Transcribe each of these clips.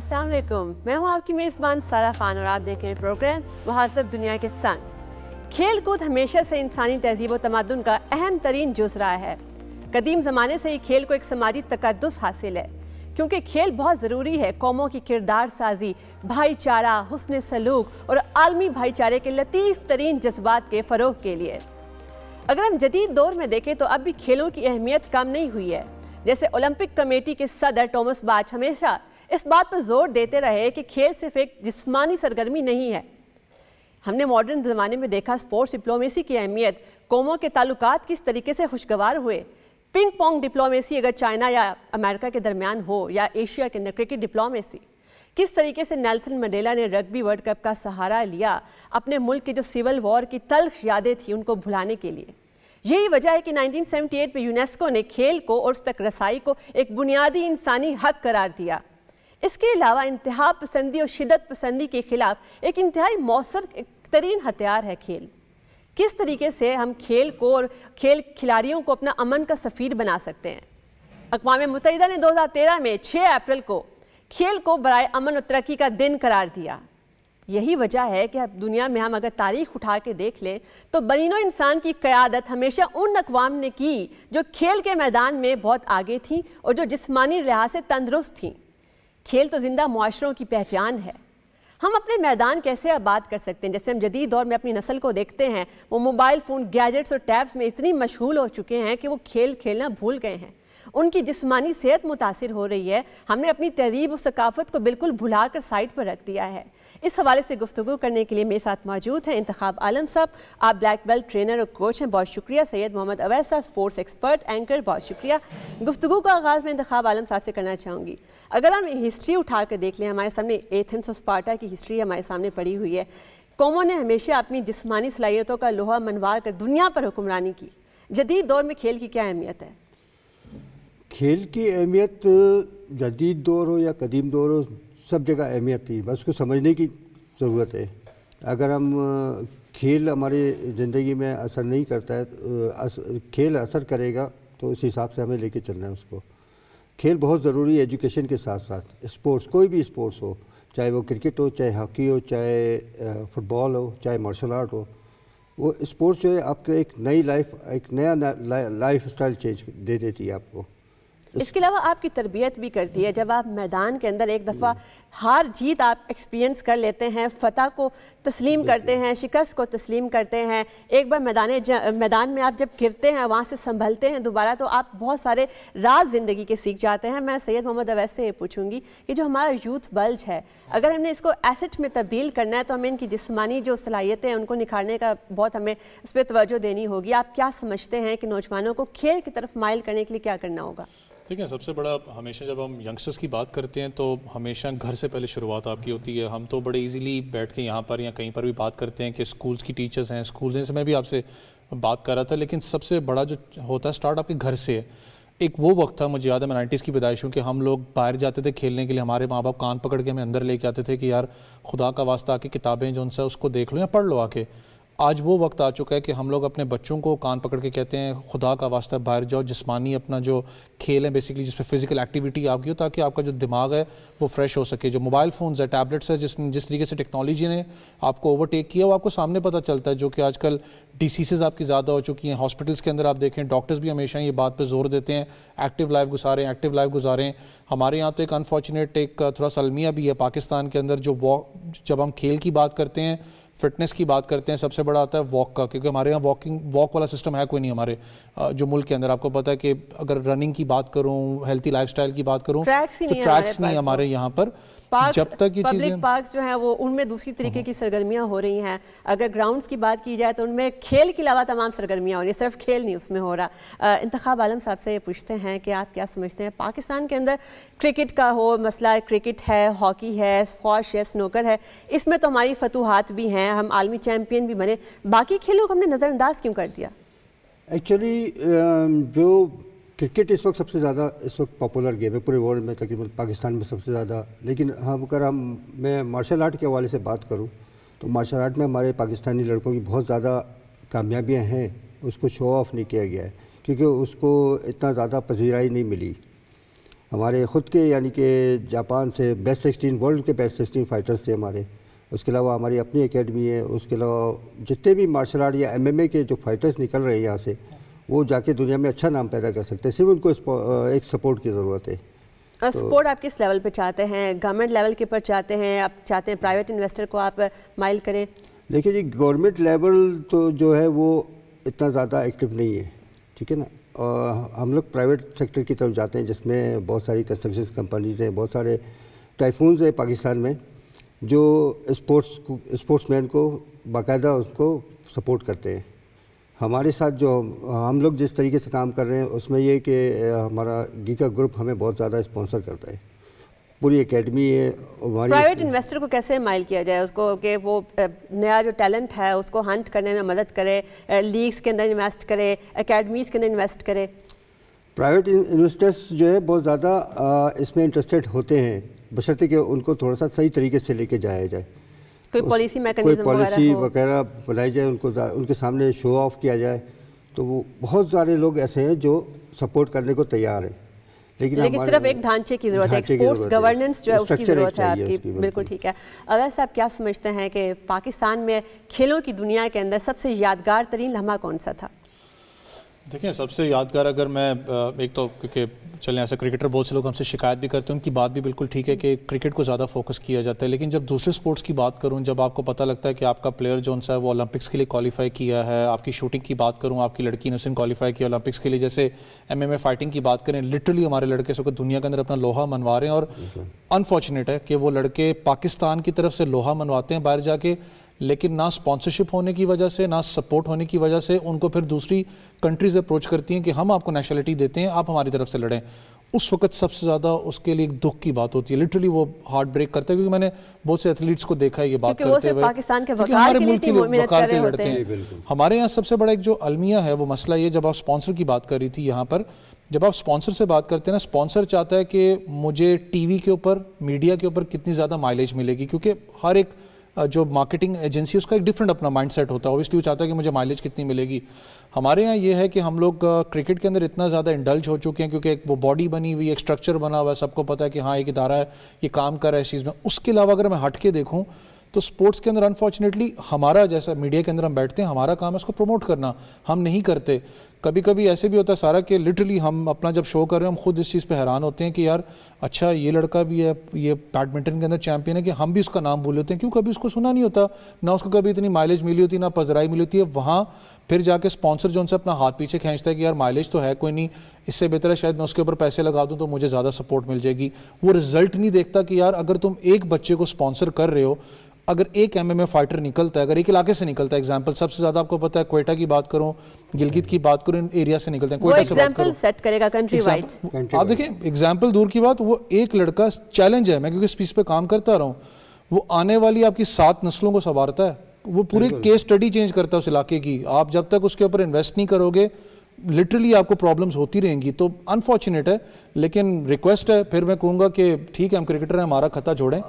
अस्सलाम मैं हूं आपकी मेज़बान सारा खान और आप देख रहे हैं प्रोग्राम वहाजब दुनिया के संग खेल कूद हमेशा से इंसानी तहजीब व का अहम तरीन जुज रहा है कदीम ज़माने से ही खेल को एक समाजी तकदस हासिल है क्योंकि खेल बहुत ज़रूरी है कौमों की किरदार साजी भाईचारा हसन सलूक और आलमी भाईचारे के लतीफ़ तरीन जज्बात के फ़रोग के लिए अगर हम जदीद दौर में देखें तो अब भी खेलों की अहमियत कम नहीं हुई है जैसे ओलंपिक कमेटी के सदर टॉमस बाच हमेशा इस बात पर जोर देते रहे कि खेल सिर्फ एक जिसमानी सरगर्मी नहीं है हमने मॉडर्न ज़माने में देखा स्पोर्ट्स डिप्लोमेसी की अहमियत कौमों के ताल्लुक किस तरीके से खुशगवार हुए पिंग पोंग डिप्लोमेसी अगर चाइना या अमेरिका के दरमियान हो या एशिया के अंदर क्रिकेट डिप्लोमेसी किस तरीके से नेल्सन मंडेला ने रग्बी वर्ल्ड कप का सहारा लिया अपने मुल्क की जो सिविल वॉर की तल्ख यादें थी उनको भुलाने के लिए यही वजह है कि 1978 में यूनेस्को ने खेल को और उस तक रसाई को एक बुनियादी इंसानी हक करार दिया इसके अलावा इंतहा पसंदी और शिदत पसंदी के ख़िलाफ़ एक इंतहाई मौसर तरीन हथियार है खेल किस तरीके से हम खेल को और खेल खिलाड़ियों को अपना अमन का सफ़ीर बना सकते हैं अकवा मुतहदा ने 2013 में 6 अप्रैल को खेल को बरए अमन और तरक्की का दिन करार दिया यही वजह है कि अब दुनिया में हम अगर तारीख उठा के देख लें तो बनीनो इंसान की क़्यादत हमेशा उन अकवाम ने की जो खेल के मैदान में बहुत आगे थी और जो जिसमानी लिहाज से तंदरुस्त थी खेल तो ज़िंदा माशरों की पहचान है हम अपने मैदान कैसे आबाद कर सकते हैं जैसे हम जदीद दौर में अपनी नस्ल को देखते हैं वो मोबाइल फ़ोन गैजेट्स और टैब्स में इतनी मशहूल हो चुके हैं कि वो खेल खेलना भूल गए हैं उनकी जिसमानी सेहत मुतासर हो रही है हमने अपनी तहजीब और सकाफत को बिल्कुल भुला कर साइड पर रख दिया है इस हवाले से गुफ्तु करने के लिए मेरे साथ मौजूद हैं इंतब आलम साहब आप ब्लैक बेल्ट ट्रेनर और कोच हैं बहुत शुक्रिया सैयद मोहम्मद अवैस साहब स्पोर्ट्स एक्सपर्ट एंकर बहुत शुक्रिया गुफ्तु का आगाज़ मैं इंतब आलम साहब से करना चाहूँगी अगर हम हिस्ट्री उठा कर देख लें हमारे सामने एथेंस और स्पार्टा की हिस्ट्री हमारे सामने पड़ी हुई है कौमों ने हमेशा अपनी जिसमानी सलाहियतों का लोहा मनवा कर दुनिया पर हुक्मरानी की जदीद दौर में खेल की क्या अहमियत है खेल की अहमियत जदीद दौर हो या कदीम दौर हो सब जगह अहमियत थी बस उसको समझने की ज़रूरत है अगर हम खेल हमारे ज़िंदगी में असर नहीं करता है तो अस, खेल असर करेगा तो उस हिसाब से हमें लेके चलना है उसको खेल बहुत ज़रूरी है एजुकेशन के साथ साथ स्पोर्ट्स कोई भी स्पोर्ट्स हो चाहे वो क्रिकेट हो चाहे हॉकी हो चाहे फुटबॉल हो चाहे मार्शल आर्ट हो वो स्पोर्ट्स जो है आपको एक नई लाइफ एक नया लाइफ स्टाइल चेंज दे देती है आपको इसके अलावा आपकी तरबियत भी करती है जब आप मैदान के अंदर एक दफ़ा हार जीत आप एक्सपीरियंस कर लेते हैं फतह को तस्लीम करते हैं शिकस्त को तस्लीम करते हैं एक बार मैदान मैदान में आप जब गिरते हैं वहाँ से संभलते हैं दोबारा तो आप बहुत सारे राज ज़िंदगी के सीख जाते हैं मैं सैयद मोहम्मद अवैस से ये पूछूँगी कि जो हमारा यूथ बल्ज है अगर हमने इसको एसेट में तब्दील करना है तो हमें इनकी जिसमानी जो सलाहियतें हैं उनको निखारने का बहुत हमें इस पर तोज्जो देनी होगी आप क्या समझते हैं कि नौजवानों को खेल की तरफ माइल करने के लिए क्या करना होगा देखिए सबसे बड़ा हमेशा जब हम यंगस्टर्स की बात करते हैं तो हमेशा घर से पहले शुरुआत आपकी होती है हम तो बड़े इजीली बैठ के यहाँ पर या कहीं पर भी बात करते हैं कि स्कूल्स की टीचर्स हैं स्कूल से मैं भी आपसे बात कर रहा था लेकिन सबसे बड़ा जो होता है स्टार्ट आपके घर से है एक वो वक्त था मुझे याद है मैं नाइन्टीज़ की पैदाइश हूँ कि हम लोग बाहर जाते थे खेलने के लिए हमारे माँ बाप कान पकड़ के हमें अंदर लेके आते थे कि यार खुदा का वास्ता आके किताबें जो उनसे उसको देख लो या पढ़ लो आके आज वो वक्त आ चुका है कि हम लोग अपने बच्चों को कान पकड़ के कहते हैं खुदा का वास्ता बाहर जाओ जिसमानी अपना जो खेल है बेसिकली जिसमें फ़िज़िकल एक्टिविटी आपकी हो ताकि आपका जो दिमाग है वो फ्रेश हो सके जो मोबाइल फ़ोन्स है टैबलेट्स है जिस जिस तरीके से टेक्नोलॉजी ने आपको ओवरटेक किया वो आपको सामने पता चलता है जो कि आजकल डिसीसेज आपकी ज़्यादा हो चुकी हैं हॉस्पिटल्स के अंदर आप देखें डॉक्टर्स भी हमेशा ये बात पर जोर देते हैं एक्टिव लाइफ गुजारें एक्टिव लाइफ गुजारें हमारे यहाँ तो एक अनफॉर्चुनेट एक थोड़ा सलमिया भी है पाकिस्तान के अंदर जो जब हम खेल की बात करते हैं फिटनेस की बात करते हैं सबसे बड़ा आता है वॉक का क्योंकि हमारे यहाँ वॉकिंग वॉक वाला सिस्टम है कोई नहीं हमारे जो मुल्क के अंदर आपको पता है कि अगर रनिंग की बात करूँ हेल्थी लाइफ की बात करूँ तो ट्रैक्स नहीं, नहीं हमारे यहाँ पर पार्क जब तक ये पब्लिक पार्क जो है वो उनमें दूसरी तरीके हाँ, हाँ। की सरगर्मियाँ हो रही हैं अगर ग्राउंड्स की बात की जाए तो उनमें खेल के अलावा तमाम सरगर्मियाँ हो रही है सिर्फ खेल नहीं उसमें हो रहा इंतखब आलम साहब से ये पूछते हैं कि आप क्या समझते हैं पाकिस्तान के अंदर क्रिकेट का हो मसला क्रिकेट है हॉकी है स्कॉश है स्नोकर है इसमें तो हमारी फतूहत भी हैं हम आलमी चैम्पियन भी बने बाकी खेलों को हमने नज़रअंदाज क्यों कर दिया एक्चुअली जो क्रिकेट इस वक्त सबसे ज़्यादा इस वक्त पॉपुलर गेम है पूरे वर्ल्ड में तकरीबन पाकिस्तान में सबसे ज़्यादा लेकिन हम हाँ, अगर हम मैं मार्शल आर्ट के हवाले से बात करूँ तो मार्शल आर्ट में हमारे पाकिस्तानी लड़कों की बहुत ज़्यादा कामयाबियाँ हैं उसको शो ऑफ नहीं किया गया है क्योंकि उसको इतना ज़्यादा पज़ीराई नहीं मिली हमारे ख़ुद के यानी कि जापान से बेस्ट सिक्सटीन वर्ल्ड के बेस्ट सिक्सटीन फाइटर्स थे हमारे उसके अलावा हमारी अपनी अकेडमी है उसके अलावा जितने भी मार्शल आर्ट या एमएमए के जो फाइटर्स निकल रहे हैं यहाँ से वो जाके दुनिया में अच्छा नाम पैदा कर सकते हैं सिर्फ उनको एक सपोर्ट की ज़रूरत है तो सपोर्ट आप किस लेवल पर चाहते हैं गवर्नमेंट लेवल के पर चाहते हैं आप चाहते हैं प्राइवेट इन्वेस्टर को आप माइल करें देखिए जी गवर्नमेंट लेवल तो जो है वो इतना ज़्यादा एक्टिव नहीं है ठीक है ना और हम लोग प्राइवेट सेक्टर की तरफ जाते हैं जिसमें बहुत सारी कंस्ट्रक्शन कंपनीज़ हैं बहुत सारे टाइफून्स हैं पाकिस्तान में जो स्पोर्ट्स स्पोर्ट्समैन को बाकायदा उसको सपोर्ट करते हैं हमारे साथ जो हम लोग जिस तरीके से काम कर रहे हैं उसमें ये कि हमारा गीका ग्रुप हमें बहुत ज़्यादा स्पॉन्सर करता है पूरी एकेडमी है प्राइवेट इन्वेस्टर को कैसे माइल किया जाए उसको कि वो नया जो टैलेंट है उसको हंट करने में मदद करे लीग्स के अंदर इन्वेस्ट करे एकेडमीज़ के अंदर इन्वेस्ट करे प्राइवेट इन्वेस्टर्स जो है बहुत ज़्यादा इसमें इंटरेस्टेड होते हैं बशर्ते कि उनको थोड़ा सा सही तरीके से लेके जाया जाए कोई पॉलिसी मैकेनिज्म कोई पॉलिसी वगैरह बनाई जाए उनको उनके सामने शो ऑफ किया जाए तो वो बहुत सारे लोग ऐसे हैं जो सपोर्ट करने को तैयार हैं लेकिन, लेकिन सिर्फ एक ढांचे की जरूरत है एक्सपोर्ट्स गवर्नेंस जो है उसकी जरूरत है आपकी बिल्कुल ठीक है अवैस आप क्या समझते हैं कि पाकिस्तान में खेलों की दुनिया के अंदर सबसे यादगार तरीन लम्हा कौन सा था देखिए सबसे यादगार अगर मैं एक तो क्योंकि चले ऐसे क्रिकेटर बहुत से लोग हमसे शिकायत भी करते हैं उनकी बात भी बिल्कुल ठीक है कि क्रिकेट को ज़्यादा फोकस किया जाता है लेकिन जब दूसरे स्पोर्ट्स की बात करूं जब आपको पता लगता है कि आपका प्लेयर जो है वो ओलंपिक्स के लिए क्वालिफाई किया है आपकी शूटिंग की बात करूँ आपकी लड़की ने उसने क्वालिफाई किया ओलंपिक्स के लिए जैसे एम फाइटिंग की बात करें लिटरली हमारे लड़के से दुनिया के अंदर अपना लोहा मनवा रहे हैं और अनफॉर्चुनेट है कि वो लड़के पाकिस्तान की तरफ से लोहा मनवाते हैं बाहर जाके लेकिन ना स्पॉन्सरशिप होने की वजह से ना सपोर्ट होने की वजह से उनको फिर दूसरी कंट्रीज़ अप्रोच करती हैं कि हम आपको नेशनलिटी देते हैं आप हमारी तरफ से लड़ें उस वक्त सबसे ज़्यादा उसके लिए एक दुख की बात होती है लिटरली वो हार्ट ब्रेक करते हैं क्योंकि मैंने बहुत से एथलीट्स को देखा है ये बात करते हुए हमारे मुल्क के वकार के लड़ते हैं हमारे यहाँ सबसे बड़ा एक जो अलमिया है वो मसला ये जब आप स्पॉन्सर की बात कर रही थी यहाँ पर जब आप स्पॉन्सर से बात करते हैं ना स्पॉन्सर चाहता है कि मुझे टीवी के ऊपर मीडिया के ऊपर कितनी ज़्यादा माइलेज मिलेगी क्योंकि हर एक जो मार्केटिंग एजेंसी उसका एक डिफरेंट अपना माइंडसेट होता है ऑब्वियसली वो चाहता है कि मुझे माइलेज कितनी मिलेगी हमारे यहाँ ये है कि हम लोग क्रिकेट के अंदर इतना ज़्यादा इंडल्ज हो चुके हैं क्योंकि एक वो बॉडी बनी हुई एक स्ट्रक्चर बना हुआ है सबको पता है कि हाँ एक इदारा है ये काम कर रहा है इस चीज़ में उसके अलावा अगर मैं हट के देखूँ तो स्पोर्ट्स के अंदर अनफॉर्चुनेटली हमारा जैसा मीडिया के अंदर हम बैठते हैं हमारा काम है उसको प्रमोट करना हम नहीं करते कभी कभी ऐसे भी होता है सारा कि लिटरली हम अपना जब शो कर रहे हैं हम खुद इस चीज़ पे हैरान होते हैं कि यार अच्छा ये लड़का भी है ये बैडमिंटन के अंदर चैंपियन है कि हम भी उसका नाम भूल होते हैं क्यों कभी उसको सुना नहीं होता ना उसको कभी इतनी माइलेज मिली होती ना पजराई मिली होती है वहाँ फिर जाके स्पॉन्सर जो उनसे अपना हाथ पीछे खींचता है कि यार माइलेज तो है कोई नहीं इससे बेहतर है शायद मैं उसके ऊपर पैसे लगा दूँ तो मुझे ज़्यादा सपोर्ट मिल जाएगी वो रिजल्ट नहीं देखता कि यार अगर तुम एक बच्चे को स्पॉन्सर कर रहे हो अगर एक एम एम फाइटर निकलता है अगर एक इलाके से निकलता है एग्जाम्पल सबसे ज्यादा आपको पता है कोयटा की बात करो गिलगित की बात करो इन एरिया से निकलते हैं कोयटा से बात करूं। सेट करेगा कंट्री वाइड आप देखिए एग्जाम्पल दूर की बात वो एक लड़का चैलेंज है मैं क्योंकि इस पीस पे काम करता रहा हूँ वो आने वाली आपकी सात नस्लों को संवारता है वो पूरे केस स्टडी चेंज करता है उस इलाके की आप जब तक उसके ऊपर इन्वेस्ट नहीं करोगे लिटरली आपको प्रॉब्लम्स होती रहेंगी तो अनफॉर्चुनेट है लेकिन रिक्वेस्ट है फिर मैं कहूँगा कि ठीक है हम क्रिकेटर हैं हमारा खता छोड़ें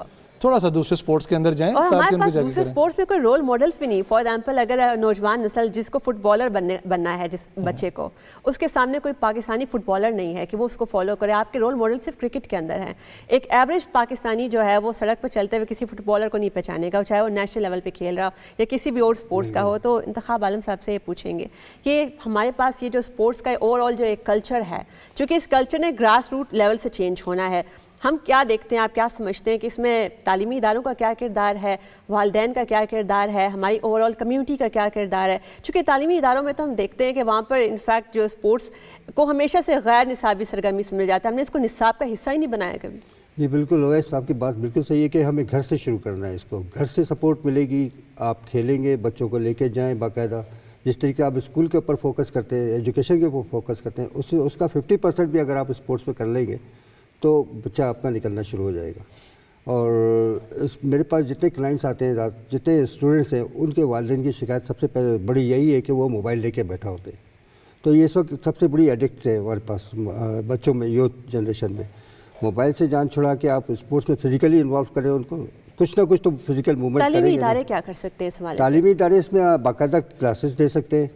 थोड़ा सा दूसरे स्पोर्ट्स के अंदर जाएं और हमारे पास दूसरे स्पोर्ट्स में कोई रोल मॉडल्स भी नहीं फॉर एग्जाम्पल अगर नौजवान नस्ल जिसको फुटबॉलर बनने बनना है जिस हम्म। बच्चे को उसके सामने कोई पाकिस्तानी फुटबॉलर नहीं है कि वो उसको फॉलो करे आपके रोल मॉडल सिर्फ क्रिकेट के अंदर हैं एक एवरेज पाकिस्तानी जो है वो सड़क पर चलते हुए किसी फुटबॉलर को नहीं पहचानेगा चाहे वो नेशनल लेवल पर खेल रहा हो या किसी भी और स्पोर्ट्स का हो हम्म। तो इंतब आलम साहब से ये पूछेंगे कि हमारे पास ये जो स्पोर्ट्स का ओवरऑल जो एक कल्चर है चूँकि इस कल्चर ने ग्रास रूट लेवल से चेंज होना है हम क्या देखते हैं आप क्या समझते हैं कि इसमें तालीमी इदारों का क्या किरदार है वालदे का क्या किरदार है हमारी ओवरऑल कम्यूनिटी का क्या किरदार है चूँकि तालीमी इदारों में तो हम देखते हैं कि वहाँ पर इनफैक्ट जो स्पोर्ट्स को हमेशा से गैर निसाबी सरगर्मी मिल जाता है हमने इसको निसाब का हिस्सा ही नहीं बनाया कभी जी बिल्कुल ओवैस साहब की बात बिल्कुल सही है कि हमें घर से शुरू करना है इसको घर से सपोर्ट मिलेगी आप खेलेंगे बच्चों को लेके जाएं बाकायदा जिस तरीके आप स्कूल के ऊपर फोकस करते हैं एजुकेशन के ऊपर फोकस करते हैं उस उसका 50 परसेंट भी अगर आप स्पोर्ट्स पे कर लेंगे तो बच्चा आपका निकलना शुरू हो जाएगा और इस मेरे पास जितने क्लाइंट्स आते हैं जितने स्टूडेंट्स हैं उनके वालदे की शिकायत सबसे पहले बड़ी यही है कि वो मोबाइल लेके बैठा होते हैं तो ये सब सबसे बड़ी एडिक्ट है हमारे पास बच्चों में यूथ जनरेशन में मोबाइल से जान छुड़ा के आप स्पोर्ट्स में फिजिकली इन्वॉल्व करें उनको कुछ ना कुछ तो फिजिकल मूवमेंट तालीमी इदारे क्या कर सकते हैं इस तालीमी इदारे इसमें बाकायदा क्लासेस दे सकते हैं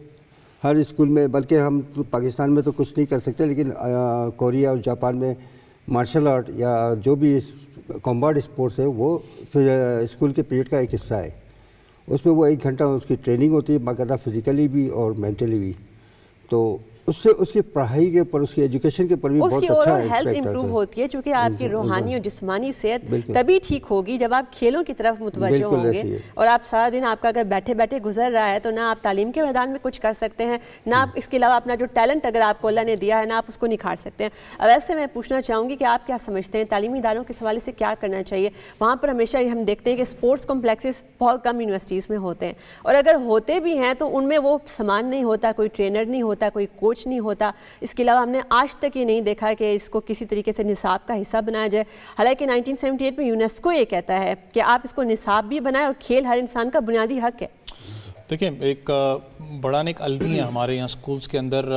हर स्कूल में बल्कि हम तो पाकिस्तान में तो कुछ नहीं कर सकते लेकिन कोरिया और जापान में मार्शल आर्ट या जो भी कॉम्बार्ड स्पोर्ट्स है वो स्कूल के पीरियड का एक हिस्सा है उसमें वो एक घंटा उसकी ट्रेनिंग होती है बाकायदा फिज़िकली भी और मेंटली भी तो उससे उसकी पढ़ाई के ऊपर उसकी एजुकेशन के ऊपर भी उसकी बहुत अच्छा हेल्थ इंप्रूव होती है क्योंकि आपकी रूहानी और जिस्मानी सेहत तभी ठीक होगी जब आप खेलों की तरफ मुतवजह होंगे और आप सारा दिन आपका अगर बैठे बैठे गुजर रहा है तो ना आप तालीम के मैदान में कुछ कर सकते हैं ना आप हम्म। इसके अलावा अपना जो टैलेंट अगर आपको अल्लाह ने दिया है ना आप उसको निखार सकते हैं अब ऐसे मैं पूछना चाहूँगी कि आप क्या समझते हैं तालीमी इदारों के हवाले से क्या करना चाहिए वहाँ पर हमेशा हम देखते हैं कि स्पोर्ट्स कॉम्प्लेक्सेस बहुत कम यूनिवर्सिटीज़ में होते हैं और अगर होते भी हैं तो उनमें वो सामान नहीं होता कोई ट्रेनर नहीं होता कोई कोच अप्रोच नहीं होता इसके अलावा हमने आज तक ये नहीं देखा कि इसको किसी तरीके से निसाब का हिस्सा बनाया जाए हालांकि 1978 में यूनेस्को ये कहता है कि आप इसको निसाब भी बनाएं और खेल हर इंसान का बुनियादी हक है देखिए एक बड़ा नेक अलगी है हमारे यहाँ स्कूल्स के अंदर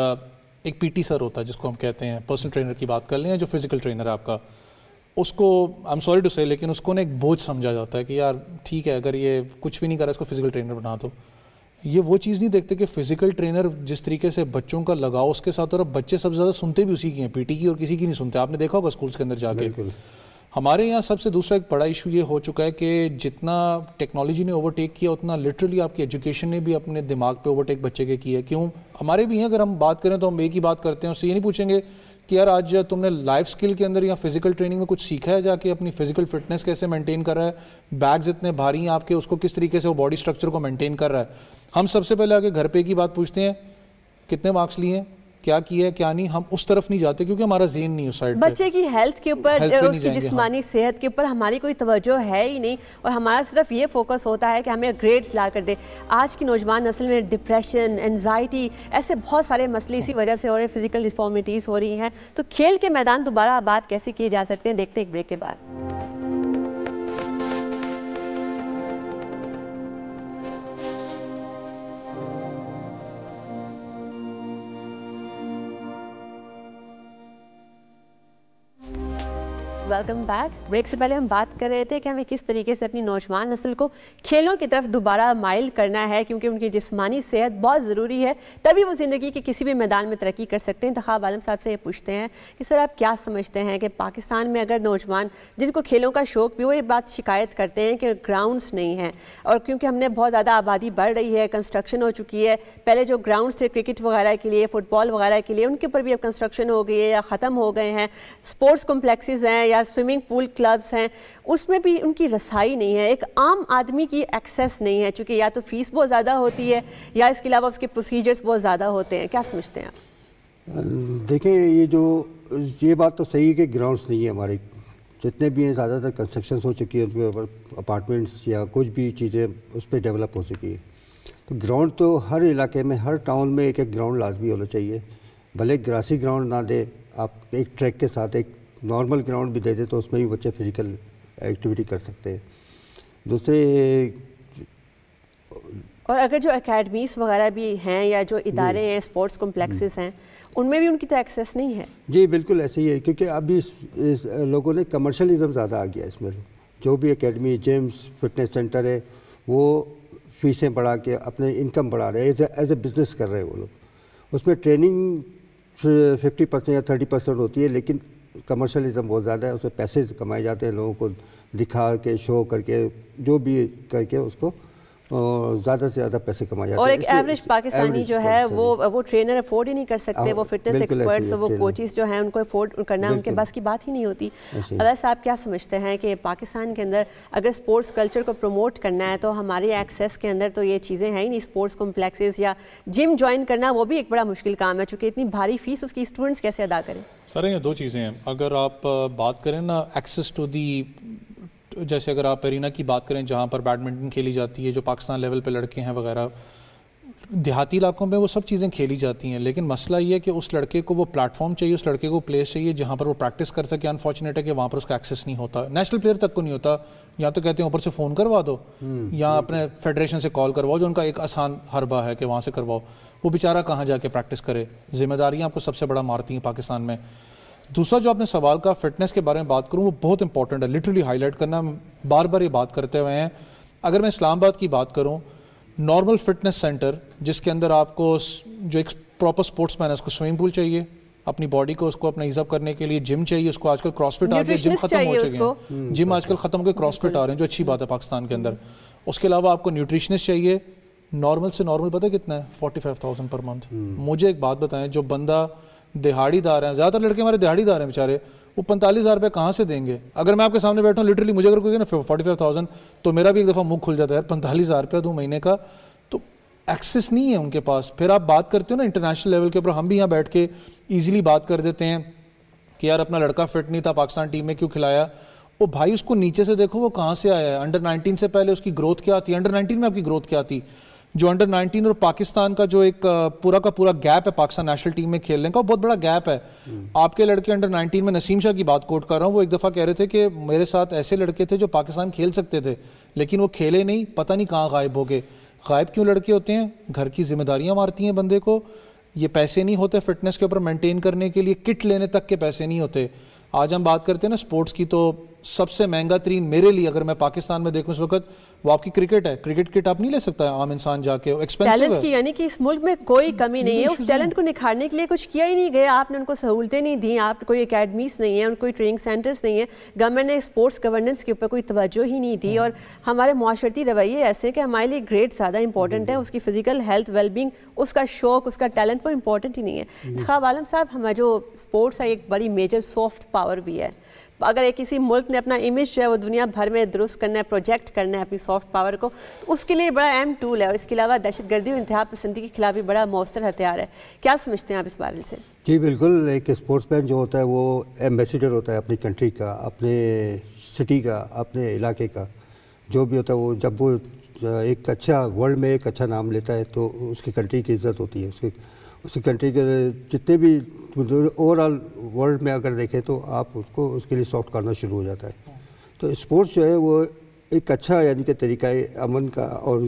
एक पीटी सर होता है जिसको हम कहते हैं पर्सनल ट्रेनर की बात कर लें जो फिज़िकल ट्रेनर है आपका उसको आई एम सॉरी टू से लेकिन उसको ना एक बोझ समझा जाता है कि यार ठीक है अगर ये कुछ भी नहीं कर करा इसको फिज़िकल ट्रेनर बना दो तो। ये वो चीज़ नहीं देखते कि फिजिकल ट्रेनर जिस तरीके से बच्चों का लगाव उसके साथ और अब बच्चे सबसे ज़्यादा सुनते भी उसी की हैं पीटी की और किसी की नहीं सुनते आपने देखा होगा स्कूल्स के अंदर जाके हमारे यहाँ सबसे दूसरा एक बड़ा इशू ये हो चुका है कि जितना टेक्नोलॉजी ने ओवरटेक किया उतना लिटरली आपकी एजुकेशन ने भी अपने दिमाग पर ओवरटेक बच्चे के किया क्यों हमारे भी हैं अगर हम बात करें तो हम एक ही बात करते हैं उससे ये नहीं पूछेंगे कि यार आज तुमने लाइफ स्किल के अंदर या फिजिकल ट्रेनिंग में कुछ सीखा है जाके अपनी फिजिकल फिटनेस कैसे मेंटेन कर रहा है बैग्स इतने भारी हैं आपके उसको किस तरीके से वो बॉडी स्ट्रक्चर को मेंटेन कर रहा है हम सबसे पहले आके घर पे की बात पूछते हैं कितने मार्क्स लिए हैं क्या किया है क्या नहीं हम उस तरफ नहीं जाते क्योंकि हमारा जेन नहीं उस साइड बच्चे की हेल्थ के ऊपर उसकी हाँ। जिसमानी सेहत के ऊपर हमारी कोई तवज्जो है ही नहीं और हमारा सिर्फ ये फोकस होता है कि हमें ग्रेड्स ला कर दे आज की नौजवान नस्ल में डिप्रेशन एनजाइटी ऐसे बहुत सारे मसले इसी वजह से हो रहे हैं फिजिकल डिफॉर्मिटीज़ हो रही हैं तो खेल के मैदान दोबारा आबाद कैसे किए जा सकते हैं देखते हैं एक ब्रेक के बाद वेलकम बैक ब्रेक से पहले हम बात कर रहे थे कि हमें किस तरीके से अपनी नौजवान नस्ल को खेलों की तरफ दोबारा माइल करना है क्योंकि उनकी जिसमानी सेहत बहुत ज़रूरी है तभी वो ज़िंदगी के किसी भी मैदान में तरक्की कर सकते हैं इंतब आलम साहब से ये पूछते हैं कि सर आप क्या समझते हैं कि पाकिस्तान में अगर नौजवान जिनको खेलों का शौक़ भी वो ये बात शिकायत करते हैं कि ग्राउंडस नहीं हैं और क्योंकि हमने बहुत ज़्यादा आबादी बढ़ रही है कंस्ट्रक्शन हो चुकी है पहले जो ग्राउंडस थे क्रिकेट वगैरह के लिए फ़ुटबॉल वगैरह के लिए उनके ऊपर भी अब कंस्ट्रक्शन हो गई है या ख़त्म हो गए हैं स्पोर्ट्स कम्प्लेक्सेज हैं या या स्विमिंग पूल क्लब्स हैं उसमें भी उनकी रसाई नहीं है एक आम आदमी की एक्सेस नहीं है चूँकि या तो फ़ीस बहुत ज़्यादा होती है या इसके अलावा उसके प्रोसीजर्स बहुत ज़्यादा होते हैं क्या समझते हैं आप देखें ये जो ये बात तो सही है कि ग्राउंड्स नहीं है हमारे जितने भी हैं ज़्यादातर कंस्ट्रक्शन हो चुकी है उसमें अपार्टमेंट्स या कुछ भी चीज़ें उस पर डेवलप हो चुकी है तो ग्राउंड तो हर इलाके में हर टाउन में एक एक ग्राउंड लाजमी होना चाहिए भले ग्रासी ग्राउंड ना दे आप एक ट्रैक के साथ एक नॉर्मल ग्राउंड भी दे दें तो उसमें भी बच्चे फिज़िकल एक्टिविटी कर सकते हैं दूसरे और अगर जो अकेडमीज़ वगैरह भी हैं या जो इदारे हैं स्पोर्ट्स कॉम्प्लेक्सेस हैं उनमें भी उनकी तो एक्सेस नहीं है जी बिल्कुल ऐसे ही है क्योंकि अभी इस, इस लोगों ने कमर्शलिज्म ज़्यादा आ गया इसमें जो भी अकेडमी जिम्स फिटनेस सेंटर है वो फीसें बढ़ा के अपने इनकम बढ़ा रहे हैं एज ए बिज़नेस कर रहे हैं वो लोग उसमें ट्रेनिंग फिफ्टी परसेंट या थर्टी परसेंट होती है लेकिन कमर्शलिज्म बहुत ज़्यादा है उसमें पैसे कमाए जाते हैं लोगों को दिखा के शो करके जो भी करके उसको तो ज़्यादा से ज़्यादा पैसे कमाए और एक एवरेज पाकिस्तानी जो है वो वो ट्रेनर अफोर्ड ही नहीं कर सकते हाँ, वो फिटनेस एक्सपर्ट्स वो कोचिज जो हैं उनको अफोर्ड करना उनके बस की बात ही नहीं होती अदा साहब क्या समझते हैं कि पाकिस्तान के अंदर अगर स्पोर्ट्स कल्चर को प्रमोट करना है तो हमारे एक्सेस के अंदर तो ये चीज़ें हैं ही नहीं स्पोर्ट्स कॉम्प्लेक्सेस या जिम ज्वाइन करना वो भी एक बड़ा मुश्किल काम है चूँकि इतनी भारी फीस उसकी स्टूडेंट्स कैसे अदा करें सर ये दो चीज़ें हैं अगर आप बात करें ना एक्सेस टू दी जैसे अगर आप एरिना की बात करें जहाँ पर बैडमिंटन खेली जाती है जो पाकिस्तान लेवल पर लड़के हैं वगैरह देहाती इलाकों में वो सब चीज़ें खेली जाती हैं लेकिन मसला ये है कि उस लड़के को वो प्लेटफॉर्म चाहिए उस लड़के को प्लेस चाहिए जहाँ पर वो प्रैक्टिस कर सके अनफॉर्चुनेट है कि वहाँ पर उसका एक्सेस नहीं होता नेशनल प्लेयर तक को नहीं होता या तो कहते हैं ऊपर से फ़ोन करवा दो हम्म। या अपने फेडरेशन से कॉल करवाओ जो उनका एक आसान हरबा है कि वहाँ से करवाओ वो बेचारा कहाँ जाके प्रैक्टिस करे जिम्मेदारियाँ आपको सबसे बड़ा मारती हैं पाकिस्तान में दूसरा जो आपने सवाल का फिटनेस के बारे में बात करूँ वो बहुत इंपॉर्टेंट है लिटरली हाईलाइट करना बार बार ये बात करते हुए हैं अगर मैं इस्लामाबाद की बात करूँ नॉर्मल फिटनेस सेंटर जिसके अंदर आपको जो एक प्रॉपर स्पोर्ट्स मैन है उसको स्विमिंग पूल चाहिए अपनी बॉडी को उसको अपना हिसाब करने के लिए जिम चाहिए उसको आजकल क्रॉसफिट आ गया जिम खत्म हो चुके हैं जिम आजकल खत्म होकर क्रॉसफिट आ रहे हैं जो अच्छी बात है पाकिस्तान के अंदर उसके अलावा आपको न्यूट्रिशनिस्ट चाहिए नॉर्मल से नॉर्मल पता कितना है forty five thousand per month मुझे एक बात बताएं जो बंदा दिहाड़ीदार हैं ज़्यादातर लड़के हमारे दिहाड़ीदार हैं बेचारे वो पैंतालीस हज़ार रुपये कहाँ से देंगे अगर मैं आपके सामने बैठा हूँ लिटरली मुझे अगर कोई ना फोर्टी फाइव थाउजेंड तो मेरा भी एक दफ़ा मुँह खुल जाता है पैंतालीस हज़ार रुपया दो महीने का तो एक्सेस नहीं है उनके पास फिर आप बात करते हो ना इंटरनेशनल लेवल के ऊपर हम भी यहाँ बैठ के ईजिली बात कर देते हैं कि यार अपना लड़का फिट नहीं था पाकिस्तान टीम में क्यों खिलाया वो भाई उसको नीचे से देखो वो कहाँ से आया है अंडर नाइनटीन से पहले उसकी ग्रोथ क्या थी अंडर नाइनटीन में आपकी ग्रोथ क्या थी जो अंडर 19 और पाकिस्तान का जो एक पूरा का पूरा गैप है पाकिस्तान नेशनल टीम में खेलने का बहुत बड़ा गैप है हम्म। आपके लड़के अंडर 19 में नसीम शाह की बात कोट कर रहा हूँ वो एक दफ़ा कह रहे थे कि मेरे साथ ऐसे लड़के थे जो पाकिस्तान खेल सकते थे लेकिन वो खेले नहीं पता नहीं कहाँ गायब हो गए गायब क्यों लड़के होते हैं घर की जिम्मेदारियाँ मारती हैं बंदे को ये पैसे नहीं होते फिटनेस के ऊपर मेंटेन करने के लिए किट लेने तक के पैसे नहीं होते आज हम बात करते हैं ना स्पोर्ट्स की तो सबसे महंगा तरीन मेरे लिए अगर मैं पाकिस्तान में देखूँ उस वक्त वो आपकी क्रिकेट है क्रिकेट किट आप नहीं ले सकता है आम इंसान जाके टैलेंट की यानी कि इस मुल्क में कोई कमी नहीं है उस टैलेंट को निखारने के लिए कुछ किया ही नहीं गया आपने उनको सहूलतें नहीं दी आप कोई अकेडमीज नहीं है उनको ट्रेनिंग सेंटर्स नहीं है गवर्नमेंट ने स्पोर्ट्स गवर्नेंस के ऊपर कोई तवज्जो ही नहीं दी हाँ। और हमारे माशरती रवैये ऐसे हैं कि हमारे लिए ग्रेड ज़्यादा इंपॉर्टेंट है उसकी फिजिकल हेल्थ वेलबिंग उसका शौक उसका टैलेंट वो इंपॉर्टेंट ही नहीं है खाब आलम साहब हमारा जो स्पोर्ट्स है एक बड़ी मेजर सॉफ्ट पावर भी है अगर एक किसी मुल्क ने अपना इमेज जो है वो दुनिया भर में दुरुस्त करना है प्रोजेक्ट करना है अपनी सॉफ्ट पावर को तो उसके लिए बड़ा अहम टूल है और इसके अलावा दहशत गर्दी और इंतहा पसंदी के खिलाफ भी बड़ा मौसर हथियार है क्या समझते हैं आप इस बारे से जी बिल्कुल एक स्पोर्ट्समैन जो होता है वो एम्बेसडर होता है अपनी कंट्री का अपने सिटी का अपने इलाके का जो भी होता है वो जब वो एक अच्छा वर्ल्ड में एक अच्छा नाम लेता है तो उसकी कंट्री की इज्जत होती है उसकी उसकी कंट्री के जितने भी ओवरऑल तो वर्ल्ड में अगर देखें तो आप उसको उसके लिए सॉफ्ट करना शुरू हो जाता है तो स्पोर्ट्स जो है वो एक अच्छा यानी कि तरीका है अमन का और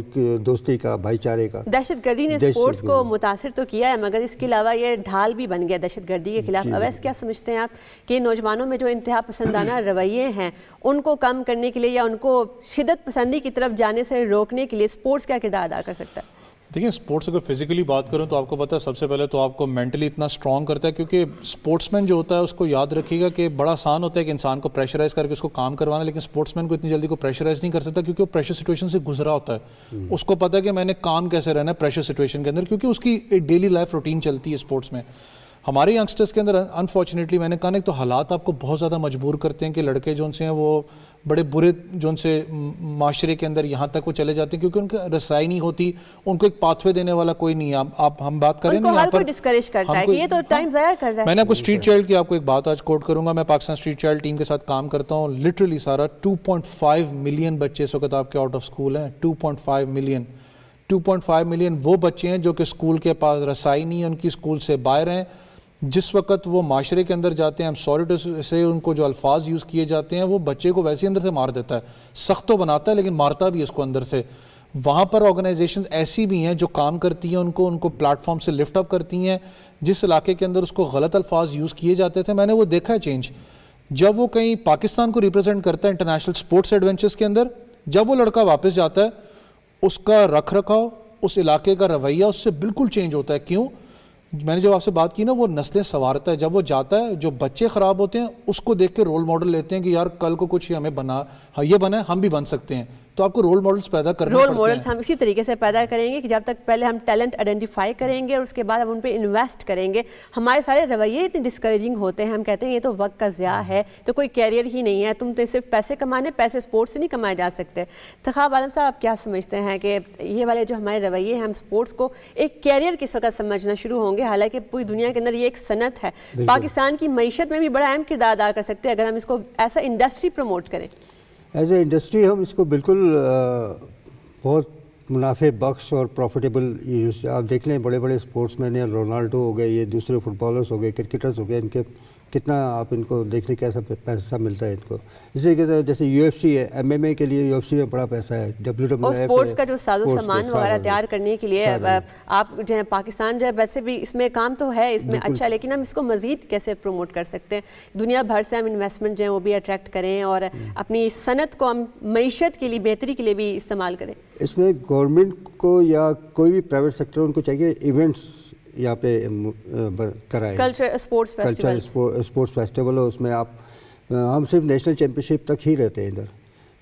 दोस्ती का भाईचारे का दहशत गर्दी ने स्पोर्ट्स को मुतासर तो किया है मगर इसके अलावा ये ढाल भी बन गया दहशत गर्दी के खिलाफ अवैस क्या समझते हैं आप कि नौजवानों में जो इंतहा पसंदाना रवैये हैं उनको कम करने के लिए या उनको शिदत पसंदी की तरफ जाने से रोकने के लिए स्पोर्ट्स क्या किरदार अदा कर सकता है देखिए स्पोर्ट्स अगर फिजिकली बात करूँ तो आपको पता है सबसे पहले तो आपको मेंटली इतना स्ट्रांग करता है क्योंकि स्पोर्ट्समैन जो होता है उसको याद रखिएगा कि बड़ा आसान होता है कि इंसान को प्रेशराइज करके उसको काम करवाना लेकिन स्पोर्ट्समैन को इतनी जल्दी को प्रेशराइज नहीं कर सकता क्योंकि वो प्रेशर सिचुएशन से गुजरा होता है हम्म। उसको पता है कि मैंने काम कैसे रहना है प्रेशर सिचुएशन के अंदर क्योंकि उसकी डेली लाइफ रूटीन चलती है स्पोर्ट्स में हमारे यंगस्टर्स के अंदर अनफॉर्चुनेटली मैंने कहा ना तो हालात आपको बहुत ज़्यादा मजबूर करते हैं कि लड़के जो उनसे हैं वो बड़े बुरे जो उनसे माशरे के अंदर यहाँ तक वो चले जाते हैं क्योंकि उनकी रसाई नहीं होती उनको एक पाथवे देने वाला कोई नहीं है आप, हम बात करें पर डिस्करेज करता है ये तो टाइम हाँ, ज़ाया कर रहा है मैंने आपको स्ट्रीट चाइल्ड की आपको एक बात आज कोट करूंगा मैं पाकिस्तान स्ट्रीट चाइल्ड टीम के साथ काम करता हूँ लिटरली सारा 2.5 मिलियन बच्चे इस वक्त आपके आउट ऑफ स्कूल हैं 2.5 मिलियन 2.5 मिलियन वो बच्चे हैं जो कि स्कूल के पास रसाई नहीं है उनकी स्कूल से बाहर हैं जिस वक्त वो माशरे के अंदर जाते हैं सॉरी टू से उनको जो अल्फाज यूज़ किए जाते हैं वो बच्चे को वैसे अंदर से मार देता है सख्त तो बनाता है लेकिन मारता भी उसको अंदर से वहाँ पर ऑर्गेनाइजेशंस ऐसी भी हैं जो काम करती हैं उनको उनको प्लेटफॉर्म से लिफ्ट अप करती हैं जिस इलाके के अंदर उसको गलत अल्फाज यूज़ किए जाते थे मैंने वो देखा है चेंज जब वो कहीं पाकिस्तान को रिप्रेजेंट करता है इंटरनेशनल स्पोर्ट्स एडवेंचर्स के अंदर जब वो लड़का वापस जाता है उसका रख रखाव उस इलाके का रवैया उससे बिल्कुल चेंज होता है क्यों मैंने जब आपसे बात की ना वो नस्लें संवारता है जब वो जाता है जो बच्चे ख़राब होते हैं उसको देख के रोल मॉडल लेते हैं कि यार कल को कुछ हमें बना हाँ, ये बना है हम भी बन सकते हैं तो आपको रोल मॉडल्स पैदा करने रोल मॉडल्स हम इसी तरीके से पैदा करेंगे कि जब तक पहले हम टैलेंट आइडेंटिफाई करेंगे और उसके बाद हम उन पर इन्वेस्ट करेंगे हमारे सारे रवैये इतने डिस्करेजिंग होते हैं हम कहते हैं ये तो वक्त का ज़्या है तो कोई कैरियर ही नहीं है तुम तो सिर्फ पैसे कमाने पैसे स्पोर्ट्स से नहीं कमाए जा सकते तखाब तो आलम साहब आप क्या समझते हैं कि ये वाले जो हमारे रवैये हैं हम स्पोर्ट्स को एक कैरियर किस वक्त समझना शुरू होंगे हालाँकि पूरी दुनिया के अंदर ये एक सनत है पाकिस्तान की मीशत में भी बड़ा अहम किरदार अदा कर सकते हैं अगर हम इसको ऐसा इंडस्ट्री प्रमोट करें एज ए इंडस्ट्री हम इसको बिल्कुल बहुत मुनाफे बख्श और प्रॉफिटेबल यूज आप देख लें बड़े बड़े स्पोर्ट्स मैन रोनाल्डो हो गए ये दूसरे फुटबॉलर्स हो गए क्रिकेटर्स हो गए इनके कितना आप इनको देखने कैसा पैसा मिलता है इनको इसी तरीके से जैसे यूएफसी है एमएमए के लिए यूएफसी में बड़ा पैसा है डब्ल्यू डब्ल्यू स्पोर्ट्स का जो साजो सामान वगैरह तैयार करने के लिए आप जो है पाकिस्तान जो है वैसे भी इसमें काम तो है इसमें अच्छा लेकिन हम इसको मजीद कैसे प्रमोट कर सकते हैं दुनिया भर से हम इन्वेस्टमेंट जो है वो भी अट्रैक्ट करें और हम्म। अपनी सनत को हम मीशत के लिए बेहतरी के लिए भी इस्तेमाल करें इसमें गवर्नमेंट को या कोई भी प्राइवेट सेक्टर उनको चाहिए इवेंट्स यहाँ पे कराए culture sports culture sports festival है उसमें आप हम सिर्फ नेशनल चैम्पियनशिप तक ही रहते हैं इधर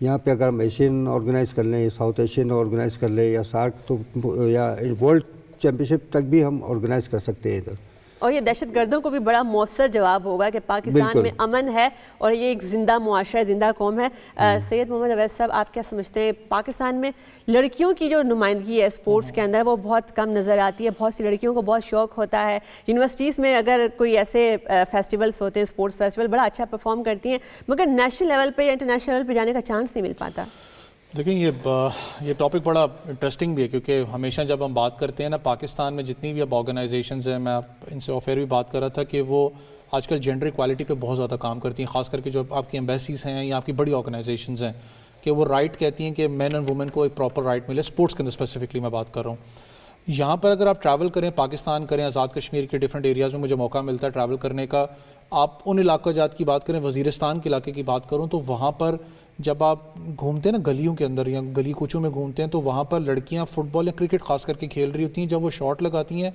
यहाँ पे अगर हम एशियन ऑर्गेनाइज़ कर लें साउथ एशियन ऑर्गेनाइज़ कर लें या सार्क तो या वर्ल्ड चैम्पियनशिप तक भी हम ऑर्गेनाइज़ कर सकते हैं इधर और ये दहशत गर्दों को भी बड़ा मौसर जवाब होगा कि पाकिस्तान में अमन है और ये एक ज़िंदा मुआरा है ज़िंदा कौम है हम्म। सैयद मोहम्मद अवैध साहब आप क्या समझते हैं पाकिस्तान में लड़कियों की जो नुमाइंदगी है स्पोर्ट्स हम्म। के अंदर वो बहुत कम नज़र आती है बहुत सी लड़कियों को बहुत शौक होता है यूनिवर्सिटीज़ में अगर कोई ऐसे फेस्टिवल्स होते हैं स्पोर्ट्स फेस्टिवल बड़ा अच्छा परफॉर्म करती हैं मगर नेशनल लेवल पर या इंटरनेशनल लेवल पर जाने का चांस नहीं मिल पाता देखिए ये ये टॉपिक बड़ा इंटरेस्टिंग भी है क्योंकि हमेशा जब हम बात करते हैं ना पाकिस्तान में जितनी भी अब ऑर्गेनाइजेशन हैं मैं इनसे ऑफेयर भी बात कर रहा था कि वो आजकल जेंडर इक्वालिटी पे बहुत ज़्यादा काम करती हैं खास करके जो आपकी एम्बेसीज हैं या आपकी बड़ी ऑर्गेनाइजेशन हैं कि वो राइट कहती हैं कि मैन एंड वुमेन को एक प्रॉपर राइट मिले स्पोर्ट्स के अंदर स्पेसिफिकली मैं बात कर रहा हूँ यहाँ पर अगर आप ट्रैवल करें पाकिस्तान करें आज़ाद कश्मीर के डिफरेंट एरियाज़ में मुझे मौका मिलता है ट्रैवल करने का आप उन इलाकों जात की बात करें वजीरस्तान के इलाके की बात करूँ तो वहाँ पर जब आप घूमते हैं ना गलियों के अंदर या गली कुचों में घूमते हैं तो वहाँ पर लड़कियाँ फुटबॉल या क्रिकेट खास करके खेल रही होती हैं जब वो शॉट लगाती हैं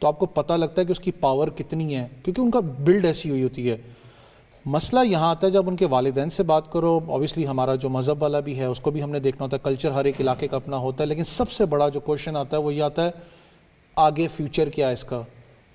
तो आपको पता लगता है कि उसकी पावर कितनी है क्योंकि उनका बिल्ड ऐसी हुई होती है मसला यहाँ आता है जब उनके वालदेन से बात करो ऑब्वियसली हमारा जो मज़हब वाला भी है उसको भी हमने देखना होता है कल्चर हर एक इलाके का अपना होता है लेकिन सबसे बड़ा जो क्वेश्चन आता है वो ये आता है आगे फ्यूचर क्या है इसका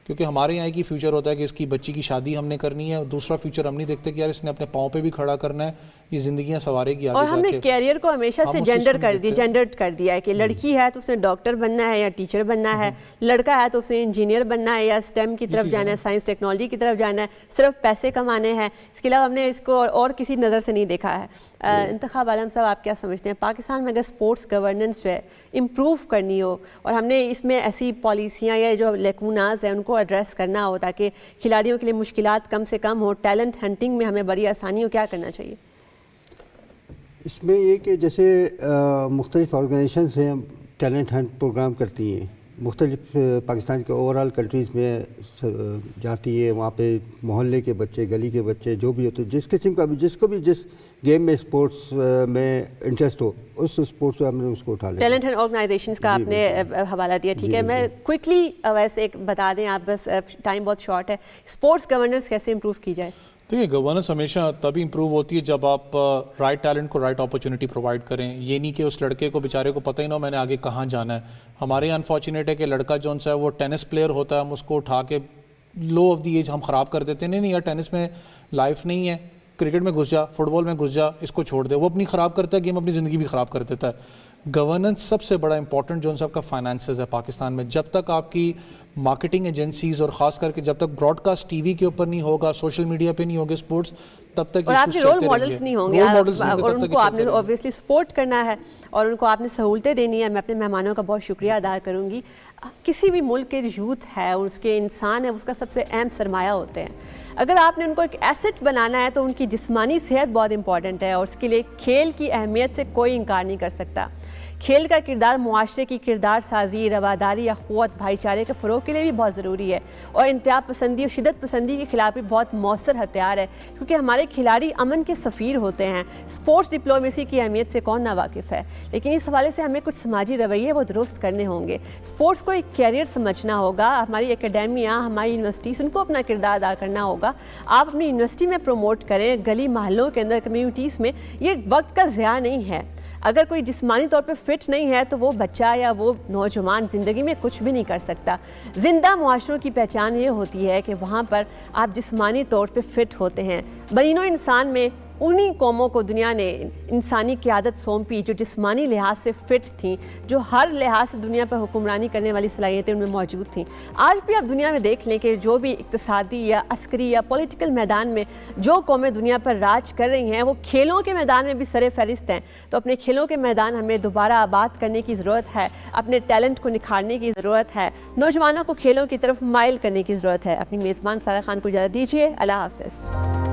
क्योंकि हमारे यहाँ एक ही फ्यूचर होता है कि इसकी बच्ची की शादी हमने करनी है दूसरा फ्यूचर हम नहीं देखते कि यार इसने अपने पाँव पर भी खड़ा करना है ये जिंदगियां की और हमने कैरियर को हमेशा से जेंडर कर दिया जेंडर कर दिया है कि हम्म। लड़की है तो उसने डॉक्टर बनना है या टीचर बनना है हम्म। लड़का है तो उसने इंजीनियर बनना है या स्टेम की तरफ जाना है साइंस टेक्नोलॉजी की तरफ जाना है सिर्फ पैसे कमाने हैं इसके अलावा हमने इसको और किसी नज़र से नहीं देखा है इंतखा आलम साहब आप क्या समझते हैं पाकिस्तान में अगर स्पोर्ट्स गवर्नेंस जो है इम्प्रूव करनी हो और हमने इसमें ऐसी पॉलिसियाँ या जो लेकूनाज हैं उनको एड्रेस करना हो ताकि खिलाड़ियों के लिए मुश्किल कम से कम हो टैलेंट हंटिंग में हमें बड़ी आसानी हो क्या करना चाहिए इसमें ये कि जैसे मुख्तलिफ़ ऑर्गेनाइजेशन हैं टैलेंट हंट प्रोग्राम करती हैं मुख्तलिफ पाकिस्तान के ओवरऑल कंट्रीज़ में जाती है वहाँ पे मोहल्ले के बच्चे गली के बच्चे जो भी होते जिस किस्म का भी जिसको भी जिस गेम में स्पोर्ट्स में इंटरेस्ट हो उस स्पोर्ट्स में हमने उसको उठा टैलेंट एंड ऑर्गेनाइजेशन का आपने हवाला दिया ठीक है मैं क्विकली वैसे एक बता दें आप बस टाइम बहुत शॉर्ट है स्पोर्ट्स गवर्नेंस कैसे इम्प्रूव की जाए देखिए गवर्नेंस हमेशा तभी इम्प्रूव होती है जब आप राइट uh, टैलेंट को राइट अपॉर्चुनिटी प्रोवाइड करें ये नहीं कि उस लड़के को बेचारे को पता ही ना हो मैंने आगे कहाँ जाना है हमारे यहाँ अनफॉर्चुनेट है कि लड़का जो है वो टेनिस प्लेयर होता है हम उसको उठा के लो ऑफ दी एज हम ख़राब कर देते हैं नहीं नहीं यार टेनिस में लाइफ नहीं है क्रिकेट में घुस जा फुटबॉल में घुस जा इसको छोड़ दे वो अपनी ख़राब करता है गेम अपनी ज़िंदगी भी ख़राब कर देता है गवर्नेंस सबसे बड़ा इंपॉर्टेंट जो उन आपका फाइनेंस है पाकिस्तान में जब तक आपकी मार्केटिंग एजेंसीज और खास करके जब तक ब्रॉडकास्ट टीवी के ऊपर नहीं होगा सोशल मीडिया पे नहीं होंगे स्पोर्ट्स तब तक और आपके रोल मॉडल्स नहीं होंगे और उनको आपने ऑब्वियसली सपोर्ट करना है और उनको आपने सहूलतें देनी है मैं अपने मेहमानों का बहुत शुक्रिया अदा करूँगी किसी भी मुल्क के यूथ है और उसके इंसान है उसका सबसे अहम सरमाया होते हैं अगर आपने उनको एक एसेट बनाना है तो उनकी जिस्मानी सेहत बहुत इंपॉर्टेंट है और उसके लिए खेल की अहमियत से कोई इनकार नहीं कर सकता खेल का किरदार मुआरे की किरदार साजी रवादारी या क़वत भाईचारे के फ़रोग के लिए भी बहुत ज़रूरी है और इंतहा पसंदी और शिदत पसंदी के खिलाफ भी बहुत मौसर हथियार है क्योंकि हमारे खिलाड़ी अमन के सफ़ीर होते हैं स्पोर्ट्स डिप्लोमेसी की अहमियत से कौन ना वाकिफ़ है लेकिन इस हवाले से हमें कुछ समाजी रवैये वो दुरुस्त करने होंगे स्पोर्ट्स को एक कैरियर समझना होगा हमारी एकेडमिया हमारी यूनिवर्सिटीज़ उनको अपना किरदार अदा करना होगा आप अपनी यूनिवर्सिटी में प्रमोट करें गली महलों के अंदर कम्यूनिटीज़ में ये वक्त का ज़्या नहीं है अगर कोई जिसमानी तौर पे फिट नहीं है तो वो बच्चा या वो नौजवान ज़िंदगी में कुछ भी नहीं कर सकता ज़िंदा माशरों की पहचान ये होती है कि वहाँ पर आप जिसमानी तौर पे फिट होते हैं बनीनो इंसान में उन्हीं कौमों को दुनिया ने इंसानी क्यादत सौंपी जो जिसमानी लिहाज से फिट थी जो हर लिहाज से दुनिया पर हुक्मरानी करने वाली सलाहियतें उनमें मौजूद थी आज भी आप दुनिया में देख लें कि जो भी इकतसादी या अस्करी या पॉलिटिकल मैदान में जो कौमें दुनिया पर राज कर रही हैं वो खेलों के मैदान में भी सर फहरिस्त हैं तो अपने खेलों के मैदान हमें दोबारा आबाद करने की ज़रूरत है अपने टैलेंट को निखारने की ज़रूरत है नौजवानों को खेलों की तरफ माइल करने की ज़रूरत है अपनी मेज़बान सारा खान को इजाज़त दीजिए अल्लाह हाफ